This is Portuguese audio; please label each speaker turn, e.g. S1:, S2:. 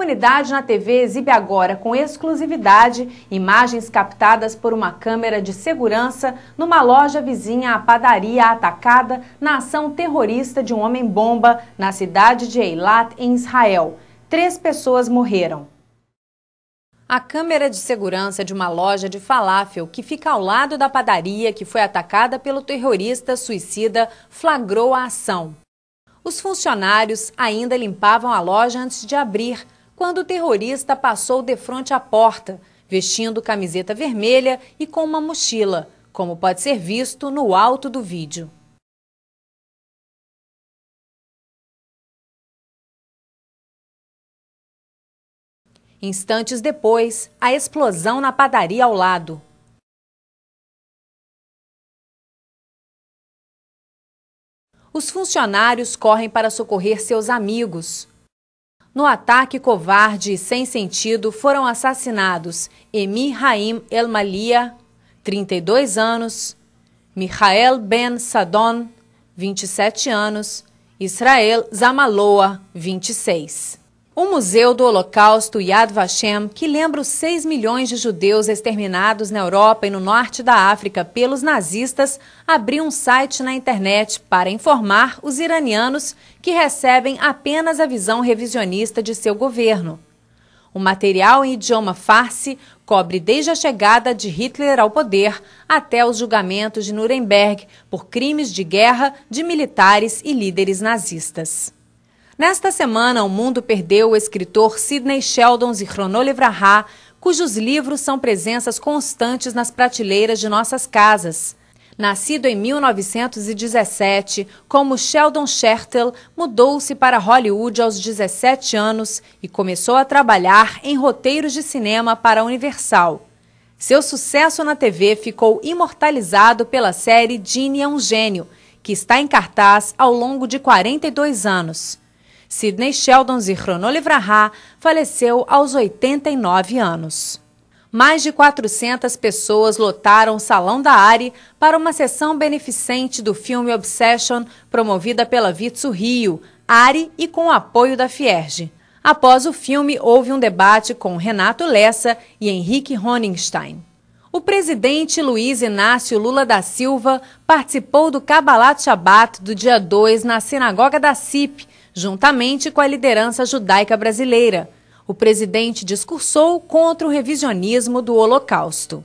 S1: comunidade na TV exibe agora, com exclusividade, imagens captadas por uma câmera de segurança numa loja vizinha à padaria atacada na ação terrorista de um homem-bomba na cidade de Eilat, em Israel. Três pessoas morreram. A câmera de segurança de uma loja de falafel que fica ao lado da padaria que foi atacada pelo terrorista suicida flagrou a ação. Os funcionários ainda limpavam a loja antes de abrir, quando o terrorista passou de frente à porta, vestindo camiseta vermelha e com uma mochila, como pode ser visto no alto do
S2: vídeo. Instantes depois, a explosão na padaria ao lado.
S1: Os funcionários correm para socorrer seus amigos. No ataque covarde e sem sentido foram assassinados Emi Haim El-Malia, 32 anos, Michael Ben Sadon, 27 anos, Israel Zamaloa, 26. O Museu do Holocausto Yad Vashem, que lembra os 6 milhões de judeus exterminados na Europa e no norte da África pelos nazistas, abriu um site na internet para informar os iranianos que recebem apenas a visão revisionista de seu governo. O material em idioma farsi cobre desde a chegada de Hitler ao poder até os julgamentos de Nuremberg por crimes de guerra de militares e líderes nazistas. Nesta semana, o mundo perdeu o escritor Sidney Sheldon Zichronole Vraha, cujos livros são presenças constantes nas prateleiras de nossas casas. Nascido em 1917, como Sheldon Shertel, mudou-se para Hollywood aos 17 anos e começou a trabalhar em roteiros de cinema para a Universal. Seu sucesso na TV ficou imortalizado pela série Dini é um Gênio, que está em cartaz ao longo de 42 anos. Sidney Sheldon Zichrono Livraha faleceu aos 89 anos. Mais de 400 pessoas lotaram o Salão da Ari para uma sessão beneficente do filme Obsession, promovida pela Vitsu Rio, Ari e com o apoio da Fierge. Após o filme, houve um debate com Renato Lessa e Henrique Honingstein. O presidente Luiz Inácio Lula da Silva participou do Kabbalat Shabbat do dia 2 na Sinagoga da CIP juntamente com a liderança judaica brasileira. O presidente discursou contra o revisionismo do
S2: Holocausto.